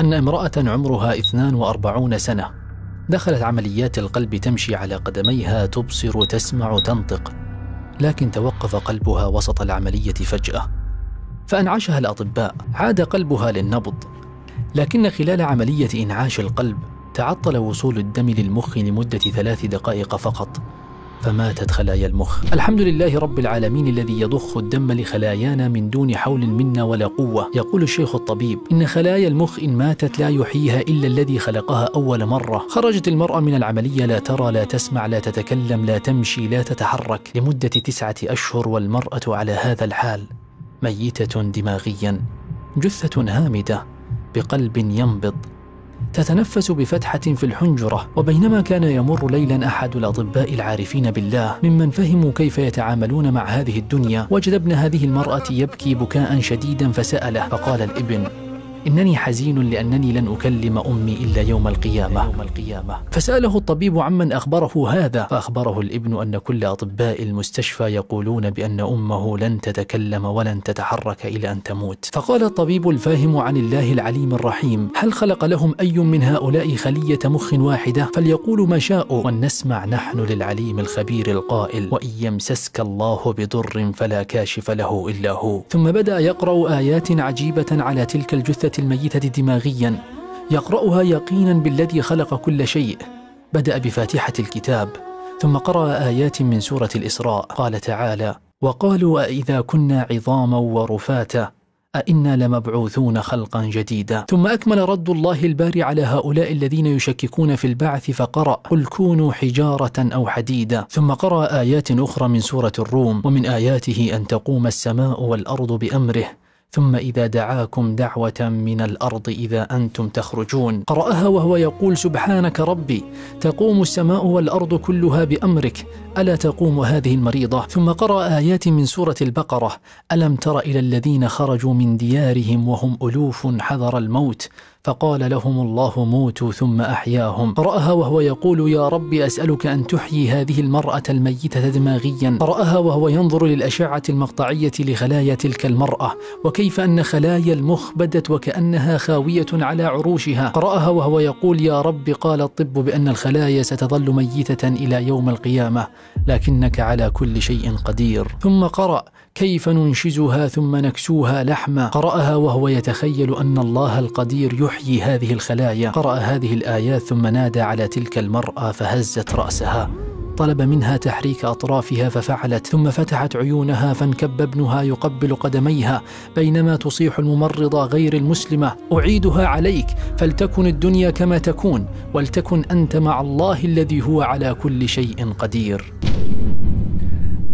أن امرأة عمرها 42 سنة دخلت عمليات القلب تمشي على قدميها تبصر تسمع تنطق لكن توقف قلبها وسط العملية فجأة فأنعشها الأطباء عاد قلبها للنبض لكن خلال عملية إنعاش القلب تعطل وصول الدم للمخ لمدة ثلاث دقائق فقط فماتت خلايا المخ الحمد لله رب العالمين الذي يضخ الدم لخلايانا من دون حول منا ولا قوة يقول الشيخ الطبيب إن خلايا المخ إن ماتت لا يحييها إلا الذي خلقها أول مرة خرجت المرأة من العملية لا ترى لا تسمع لا تتكلم لا تمشي لا تتحرك لمدة تسعة أشهر والمرأة على هذا الحال ميتة دماغيا جثة هامدة بقلب ينبض تتنفس بفتحة في الحنجرة وبينما كان يمر ليلا أحد الأطباء العارفين بالله ممن فهموا كيف يتعاملون مع هذه الدنيا وجد ابن هذه المرأة يبكي بكاء شديدا فسأله فقال الابن إنني حزين لأنني لن أكلم أمي إلا يوم القيامة, يوم القيامة. فسأله الطبيب عمن أخبره هذا فأخبره الابن أن كل أطباء المستشفى يقولون بأن أمه لن تتكلم ولن تتحرك إلى أن تموت فقال الطبيب الفاهم عن الله العليم الرحيم هل خلق لهم أي من هؤلاء خلية مخ واحدة فليقولوا ما شاءوا ولنسمع نحن للعليم الخبير القائل وإن يمسسك الله بضر فلا كاشف له إلا هو ثم بدأ يقرأ آيات عجيبة على تلك الجثة الميتة دماغيا يقرأها يقينا بالذي خلق كل شيء بدأ بفاتحة الكتاب ثم قرأ آيات من سورة الإسراء قال تعالى وقالوا أئذا كنا عظاما ورفاتا أئنا لمبعوثون خلقا جديدا ثم أكمل رد الله الباري على هؤلاء الذين يشككون في البعث فقرأ قل كونوا حجارة أو حديدا ثم قرأ آيات أخرى من سورة الروم ومن آياته أن تقوم السماء والأرض بأمره ثم إذا دعاكم دعوة من الأرض إذا أنتم تخرجون قرأها وهو يقول سبحانك ربي تقوم السماء والأرض كلها بأمرك ألا تقوم هذه المريضة ثم قرأ آيات من سورة البقرة ألم تر إلى الذين خرجوا من ديارهم وهم ألوف حذر الموت فقال لهم الله موتوا ثم أحياهم فرأها وهو يقول يا رب أسألك أن تحيي هذه المرأة الميتة دماغيا فرأها وهو ينظر للأشعة المقطعية لخلايا تلك المرأة وكيف أن خلايا المخ بدت وكأنها خاوية على عروشها قرأها وهو يقول يا رب قال الطب بأن الخلايا ستظل ميتة إلى يوم القيامة لكنك على كل شيء قدير ثم قرأ كيف ننشزها ثم نكسوها لحما قرأها وهو يتخيل أن الله القدير يحيي هذه الخلايا قرأ هذه الآيات ثم نادى على تلك المرأة فهزت رأسها طلب منها تحريك اطرافها ففعلت ثم فتحت عيونها فانكب ابنها يقبل قدميها بينما تصيح الممرضه غير المسلمه اعيدها عليك فلتكن الدنيا كما تكون ولتكن انت مع الله الذي هو على كل شيء قدير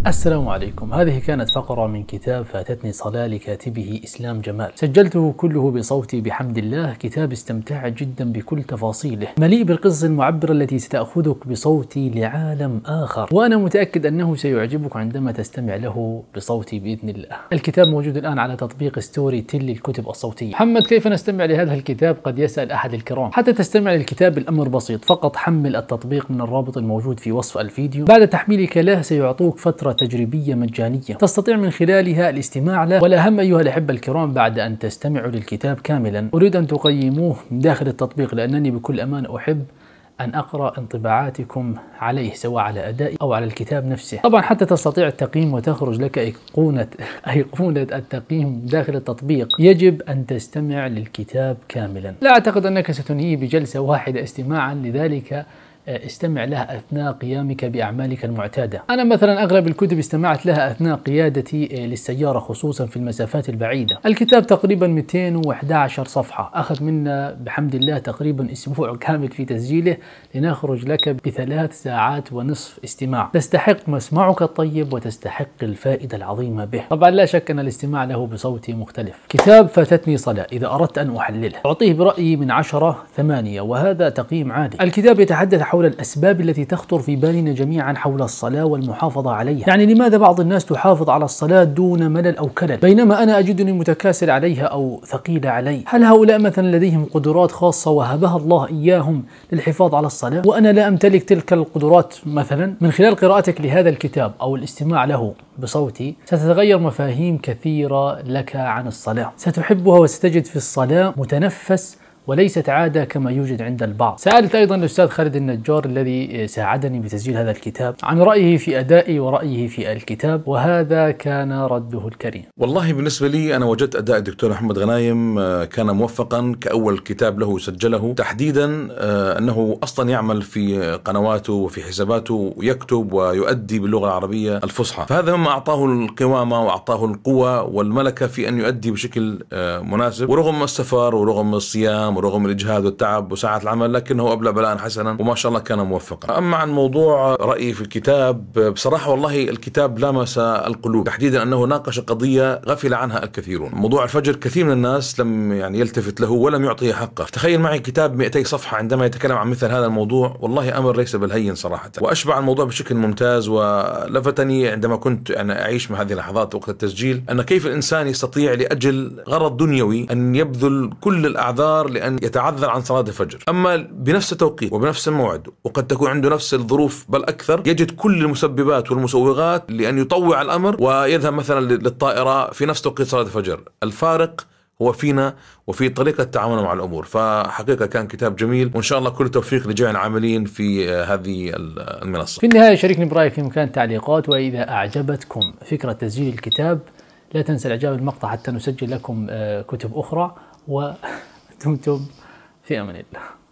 السلام عليكم هذه كانت فقرة من كتاب فاتتني صلاة لكاتبه إسلام جمال سجلته كله بصوتي بحمد الله كتاب استمتعت جدا بكل تفاصيله مليء بالقصص المعبرة التي ستأخذك بصوتي لعالم آخر وأنا متأكد أنه سيعجبك عندما تستمع له بصوتي بإذن الله الكتاب موجود الآن على تطبيق ستوري تل للكتب الصوتية محمد كيف نستمع لهذا الكتاب قد يسأل أحد الكرام حتى تستمع للكتاب الأمر بسيط فقط حمل التطبيق من الرابط الموجود في وصف الفيديو بعد تحميلك له سيعطوك فترة تجريبية مجانية تستطيع من خلالها الاستماع له والأهم أيها الأحبة الكرام بعد أن تستمعوا للكتاب كاملا أريد أن تقيموه داخل التطبيق لأنني بكل أمان أحب أن أقرأ انطباعاتكم عليه سواء على أدائي أو على الكتاب نفسه طبعا حتى تستطيع التقييم وتخرج لك أيقونة أيقونة التقييم داخل التطبيق يجب أن تستمع للكتاب كاملا لا أعتقد أنك ستنهيه بجلسة واحدة استماعا لذلك آه، استمع لها أثناء قيامك بأعمالك المعتادة أنا مثلا أغلب الكتب استمعت لها أثناء قيادتي آه، للسيارة خصوصا في المسافات البعيدة الكتاب تقريبا 211 صفحة أخذ منا بحمد الله تقريبا أسبوع كامل في تسجيله لنخرج لك بثلاث ساعات ونصف استماع تستحق مسمعك الطيب وتستحق الفائدة العظيمة به طبعا لا شك أن الاستماع له بصوتي مختلف كتاب فاتتني صلاة إذا أردت أن أحلله أعطيه برأيي من 10 8 وهذا تقييم عادي الكتاب يتحدث حول حول الأسباب التي تخطر في بالنا جميعا حول الصلاة والمحافظة عليها يعني لماذا بعض الناس تحافظ على الصلاة دون ملل أو كلل بينما أنا أجدني متكاسل عليها أو ثقيلة علي هل هؤلاء مثلا لديهم قدرات خاصة وهبها الله إياهم للحفاظ على الصلاة وأنا لا أمتلك تلك القدرات مثلا من خلال قراءتك لهذا الكتاب أو الاستماع له بصوتي ستتغير مفاهيم كثيرة لك عن الصلاة ستحبها وستجد في الصلاة متنفس وليست عادة كما يوجد عند البعض سألت أيضا الأستاذ خالد النجار الذي ساعدني بتسجيل هذا الكتاب عن رأيه في أدائي ورأيه في الكتاب وهذا كان رده الكريم والله بالنسبة لي أنا وجدت أداء الدكتور محمد غنايم آه، كان موفقا كأول كتاب له سجله تحديدا آه، أنه أصلا يعمل في قنواته وفي حساباته يكتب ويؤدي باللغة العربية الفصحى فهذا مما أعطاه القوامة وأعطاه القوة والملكة في أن يؤدي بشكل آه، مناسب ورغم السفر ورغم الصيام أمامه رغم الإجهاد والتعب وساعات العمل لكنه أبلى بلاء حسنا وما شاء الله كان موفقا أما عن موضوع رأيي في الكتاب بصراحة والله الكتاب لامس القلوب تحديدا أنه ناقش قضية غفل عنها الكثيرون موضوع الفجر كثير من الناس لم يعني يلتفت له ولم يعطيه حقه تخيل معي كتاب 200 صفحة عندما يتكلم عن مثل هذا الموضوع والله أمر ليس بالهين صراحة وأشبع الموضوع بشكل ممتاز ولفتني عندما كنت أنا أعيش مع هذه اللحظات وقت التسجيل أن كيف الإنسان يستطيع لأجل غرض دنيوي أن يبذل كل الأعذار لأن أن يتعذر عن صلاة الفجر أما بنفس التوقيت وبنفس الموعد وقد تكون عنده نفس الظروف بل أكثر يجد كل المسببات والمسوغات لأن يطوع الأمر ويذهب مثلا للطائرة في نفس توقيت صلاة الفجر الفارق هو فينا وفي طريقة تعاملنا مع الأمور فحقيقة كان كتاب جميل وإن شاء الله كل توفيق لجميع العاملين في هذه المنصة في النهاية شاركني برأيك في مكان التعليقات وإذا أعجبتكم فكرة تسجيل الكتاب لا تنسى الإعجاب المقطع حتى نسجل لكم آه، كتب أخرى و دمتم في امان الله